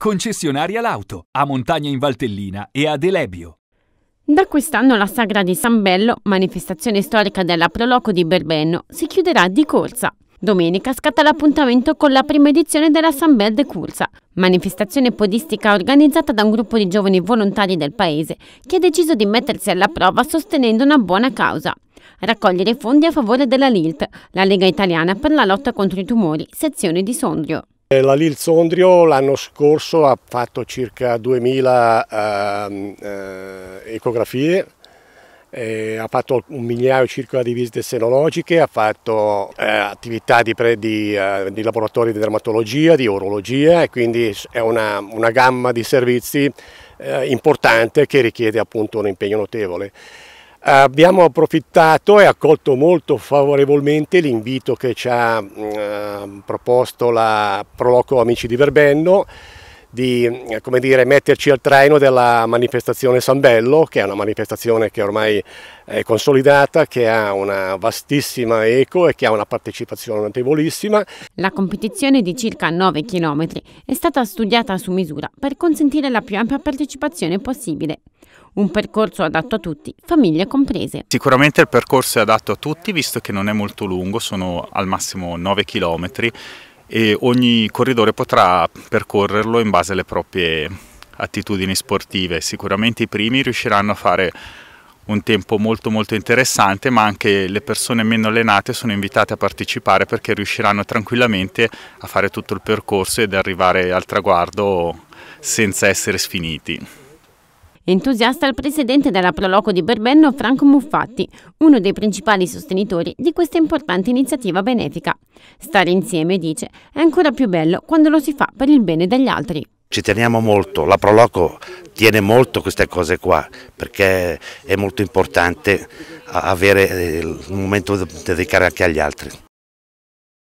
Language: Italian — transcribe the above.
Concessionaria Lauto, a Montagna in Valtellina e a Elebio. Da quest'anno la Sagra di San Bello, manifestazione storica della Proloco di Berbenno, si chiuderà di corsa. Domenica scatta l'appuntamento con la prima edizione della San Bel de Cursa, manifestazione podistica organizzata da un gruppo di giovani volontari del paese che ha deciso di mettersi alla prova sostenendo una buona causa. Raccogliere fondi a favore della LILT, la Lega Italiana per la lotta contro i tumori, sezione di Sondrio. Eh, la Lil Sondrio l'anno scorso ha fatto circa 2000 ehm, eh, ecografie, eh, ha fatto un migliaio circa di visite senologiche, ha fatto eh, attività di, pre, di, eh, di, laboratori di dermatologia, di urologia e quindi è una, una gamma di servizi importante che richiede appunto un impegno notevole. Abbiamo approfittato e accolto molto favorevolmente l'invito che ci ha mm, eh, proposto la Proloco Amici di Verbenno di eh, dire, metterci al traino della manifestazione San Bello, che è una manifestazione che ormai è consolidata, che ha una vastissima eco e che ha una partecipazione notevolissima. La competizione di circa 9 km è stata studiata su misura per consentire la più ampia partecipazione possibile. Un percorso adatto a tutti, famiglie comprese. Sicuramente il percorso è adatto a tutti visto che non è molto lungo, sono al massimo 9 km e ogni corridore potrà percorrerlo in base alle proprie attitudini sportive. Sicuramente i primi riusciranno a fare un tempo molto molto interessante ma anche le persone meno allenate sono invitate a partecipare perché riusciranno tranquillamente a fare tutto il percorso ed arrivare al traguardo senza essere sfiniti. Entusiasta il presidente della Proloco di Berbenno, Franco Muffatti, uno dei principali sostenitori di questa importante iniziativa benefica. Stare insieme, dice, è ancora più bello quando lo si fa per il bene degli altri. Ci teniamo molto, la Proloco tiene molto queste cose qua perché è molto importante avere un eh, momento da dedicare anche agli altri.